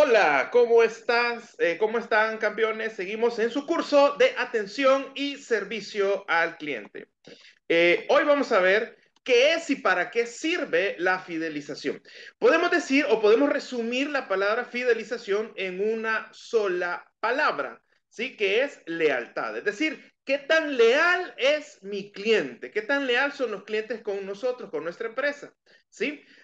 Hola, ¿cómo estás? Eh, ¿Cómo están, campeones? Seguimos en su curso de atención y servicio al cliente. Eh, hoy vamos a ver qué es y para qué sirve la fidelización. Podemos decir o podemos resumir la palabra fidelización en una sola palabra, ¿sí? Que es lealtad. Es decir, ¿Qué tan leal es mi cliente? ¿Qué tan leal son los clientes con nosotros, con nuestra empresa?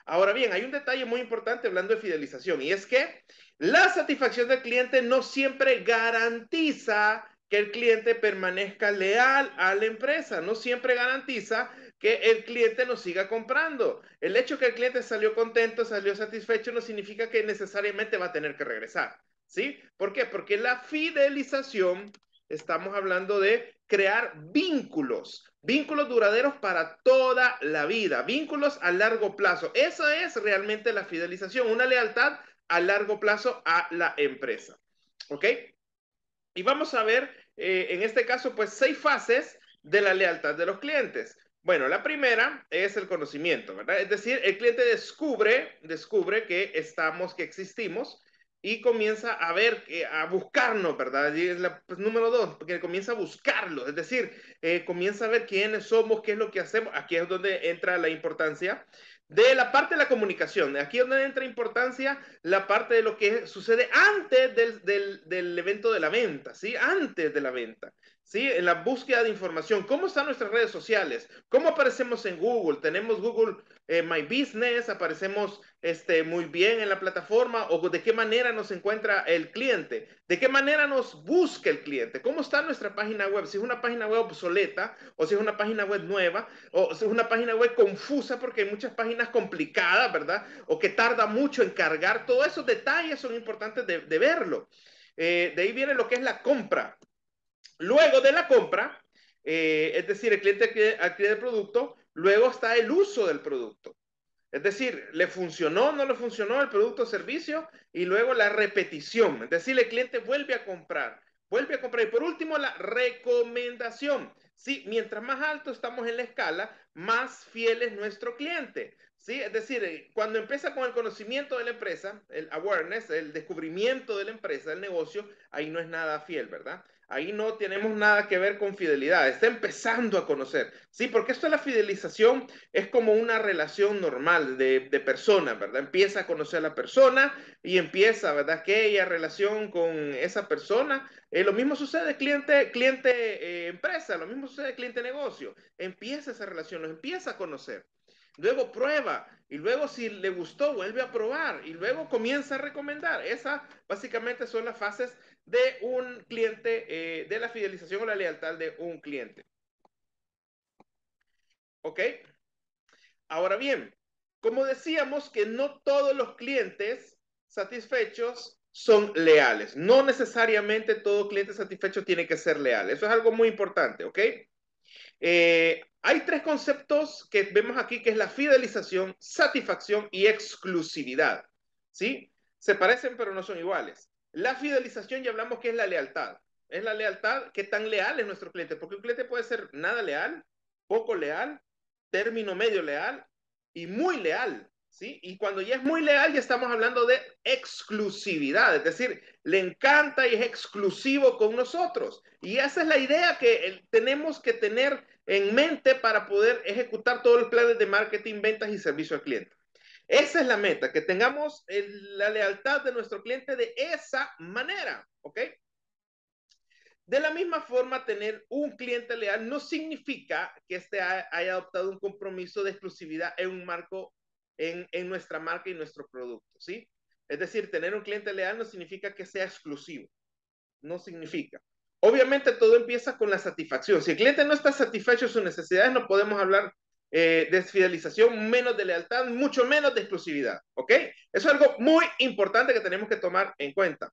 Ahora bien, hay un detalle muy importante hablando de fidelización y es que la satisfacción del cliente no siempre garantiza que el cliente permanezca leal a la empresa, no siempre garantiza que el cliente nos siga comprando. El hecho que el cliente salió contento, salió satisfecho, no significa que necesariamente va a tener que regresar, ¿sí? ¿Por qué? Porque la fidelización Estamos hablando de crear vínculos, vínculos duraderos para toda la vida, vínculos a largo plazo. Esa es realmente la fidelización, una lealtad a largo plazo a la empresa. ¿Ok? Y vamos a ver, eh, en este caso, pues seis fases de la lealtad de los clientes. Bueno, la primera es el conocimiento, ¿verdad? Es decir, el cliente descubre, descubre que estamos, que existimos, y comienza a ver, eh, a buscarnos, ¿verdad? Y es la pues, número dos, porque comienza a buscarlo, es decir, eh, comienza a ver quiénes somos, qué es lo que hacemos. Aquí es donde entra la importancia de la parte de la comunicación. Aquí es donde entra importancia la parte de lo que sucede antes del, del, del, evento de la venta, ¿sí? Antes de la venta, ¿sí? En la búsqueda de información. ¿Cómo están nuestras redes sociales? ¿Cómo aparecemos en Google? ¿Tenemos Google eh, My Business? ¿Aparecemos este, muy bien en la plataforma? ¿O de qué manera nos encuentra el cliente? ¿De qué manera nos busca el cliente? ¿Cómo está nuestra página web? Si es una página web obsoleta, o si es una página web nueva, o si es una página web confusa, porque hay muchas páginas complicada, ¿verdad? O que tarda mucho en cargar. Todos esos detalles son importantes de, verlo. Eh, de ahí viene lo que es la compra. Luego de la compra, eh, es decir, el cliente adquiere, adquiere el producto, luego está el uso del producto. Es decir, le funcionó, no le funcionó el producto o servicio y luego la repetición. Es decir, el cliente vuelve a comprar vuelve a comprar. Y por último, la recomendación. Sí, mientras más alto estamos en la escala, más fiel es nuestro cliente. Es decir, eh, cuando empieza con el conocimiento de la empresa, el awareness, el descubrimiento de la empresa, el negocio, ahí no es nada fiel, ¿verdad? Ahí no tenemos nada que ver con fidelidad, está empezando a conocer, ¿sí? Porque esto de la fidelización es como una relación normal de, de persona, ¿verdad? Empieza a conocer a la persona y empieza, ¿verdad? Que relación con esa persona. Eh, lo mismo sucede cliente-empresa, cliente, eh, empresa, lo mismo sucede cliente-negocio. Empieza esa relación, lo empieza a conocer luego prueba y luego si le gustó vuelve a probar y luego comienza a recomendar. Esas básicamente son las fases de un cliente, eh, de la fidelización o la lealtad de un cliente. ¿Ok? Ahora bien, como decíamos que no todos los clientes satisfechos son leales. No necesariamente todo cliente satisfecho tiene que ser leal. Eso es algo muy importante, ¿ok? Eh, hay tres conceptos que vemos aquí, que es la fidelización, satisfacción y exclusividad. ¿Sí? Se parecen pero no son iguales. La fidelización ya hablamos que es la lealtad. Es la lealtad, que tan leal es nuestro cliente, porque un cliente puede ser nada leal, poco leal, término medio leal y muy leal. Y cuando ya es muy leal, ya estamos hablando de exclusividad, es decir, le encanta y es exclusivo con nosotros. Y esa es la idea que tenemos que tener en mente para poder ejecutar todos los planes de marketing, ventas y servicio al cliente. Esa es la meta, que tengamos la lealtad de nuestro cliente de esa manera, ¿ok? De la misma forma, tener un cliente leal no significa que este haya adoptado un compromiso de exclusividad en un marco en, nuestra marca y nuestro producto, ¿sí? Es decir, tener un cliente leal no significa que sea exclusivo, no significa. Obviamente todo empieza con la satisfacción. Si el cliente no está satisfecho de sus necesidades, no podemos hablar eh, de fidelización, menos de lealtad, mucho menos de exclusividad. ¿Ok? Eso es algo muy importante que tenemos que tomar en cuenta.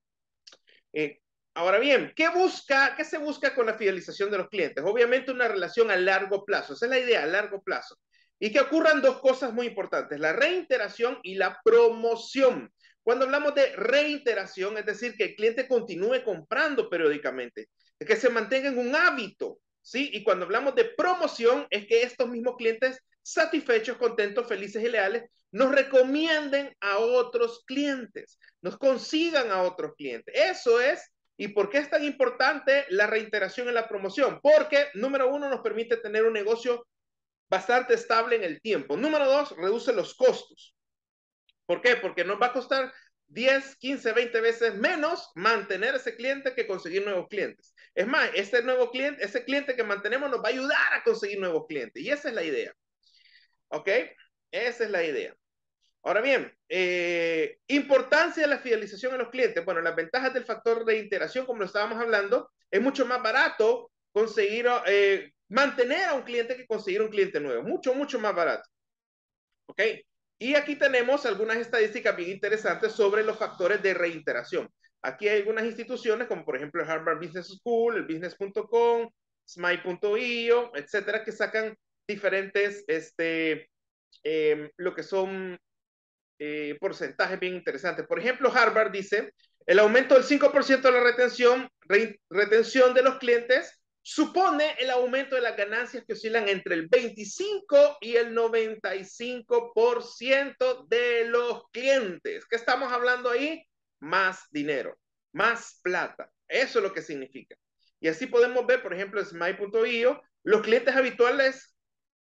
Eh, ahora bien, ¿qué, busca, ¿qué se busca con la fidelización de los clientes? Obviamente una relación a largo plazo. Esa es la idea, a largo plazo y que ocurran dos cosas muy importantes, la reiteración y la promoción. Cuando hablamos de reiteración, es decir, que el cliente continúe comprando periódicamente, que se mantenga en un hábito, ¿sí? Y cuando hablamos de promoción, es que estos mismos clientes satisfechos, contentos, felices y leales nos recomienden a otros clientes, nos consigan a otros clientes. Eso es, ¿y por qué es tan importante la reiteración en la promoción? Porque, número uno, nos permite tener un negocio bastante estable en el tiempo. Número dos, reduce los costos. ¿Por qué? Porque nos va a costar 10, 15, 20 veces menos mantener ese cliente que conseguir nuevos clientes. Es más, ese nuevo cliente, ese cliente que mantenemos nos va a ayudar a conseguir nuevos clientes. Y esa es la idea. ¿Ok? Esa es la idea. Ahora bien, eh, importancia de la fidelización a los clientes. Bueno, las ventajas del factor de interacción, como lo estábamos hablando, es mucho más barato conseguir eh, mantener a un cliente que conseguir un cliente nuevo, mucho, mucho más barato. ¿Ok? Y aquí tenemos algunas estadísticas bien interesantes sobre los factores de reiteración. Aquí hay algunas instituciones como por ejemplo el Harvard Business School, el business.com, smy.io, etcétera, que sacan diferentes, este, em, lo que son eh, porcentajes bien interesantes. Por ejemplo, Harvard dice, el aumento del 5% de la retención, retención de los clientes supone el aumento de las ganancias que oscilan entre el 25 y el 95% de los clientes. ¿Qué estamos hablando ahí? Más dinero, más plata. Eso es lo que significa. Y así podemos ver, por ejemplo, en smile.io, los clientes habituales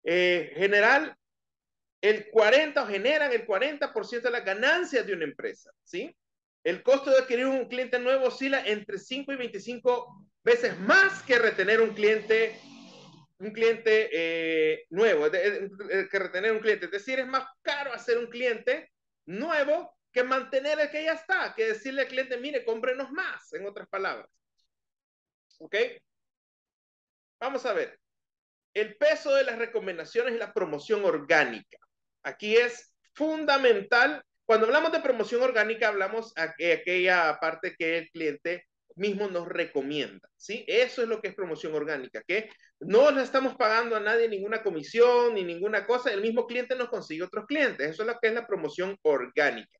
eh, general el 40 o generan el 40% de las ganancias de una empresa, ¿sí? El costo de adquirir un cliente nuevo oscila entre 5 y 25 veces más que retener un cliente, un cliente eh, nuevo, eh, que retener un cliente. Es decir, es más caro hacer un cliente nuevo que mantener el que ya está, que decirle al cliente, mire, cómprenos más, en otras palabras. ¿Ok? Vamos a ver. El peso de las recomendaciones y la promoción orgánica. Aquí es fundamental cuando hablamos de promoción orgánica, hablamos de aquella parte que el cliente mismo nos recomienda, ¿sí? Eso es lo que es promoción orgánica, que no le estamos pagando a nadie ninguna comisión ni ninguna cosa, el mismo cliente nos consigue otros clientes, eso es lo que es la promoción orgánica.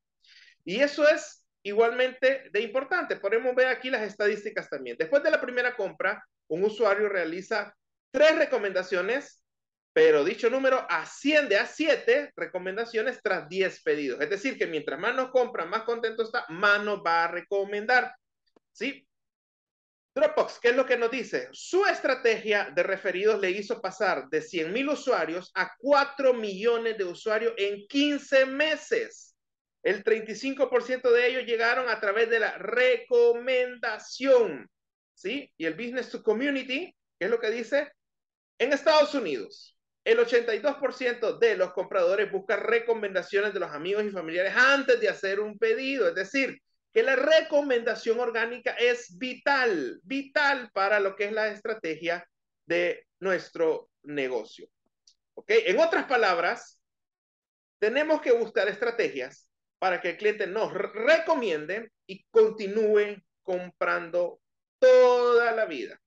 Y eso es igualmente de importante, podemos ver aquí las estadísticas también. Después de la primera compra, un usuario realiza tres recomendaciones pero dicho número asciende a 7 recomendaciones tras 10 pedidos. Es decir, que mientras más nos compra, más contento está, más nos va a recomendar. ¿Sí? Dropbox, ¿qué es lo que nos dice? Su estrategia de referidos le hizo pasar de 100 mil usuarios a 4 millones de usuarios en 15 meses. El 35% de ellos llegaron a través de la recomendación. ¿Sí? Y el Business to Community, ¿qué es lo que dice? En Estados Unidos, el 82% de los compradores busca recomendaciones de los amigos y familiares antes de hacer un pedido. Es decir, que la recomendación orgánica es vital, vital para lo que es la estrategia de nuestro negocio. ¿Ok? En otras palabras, tenemos que buscar estrategias para que el cliente nos recomiende y continúe comprando toda la vida.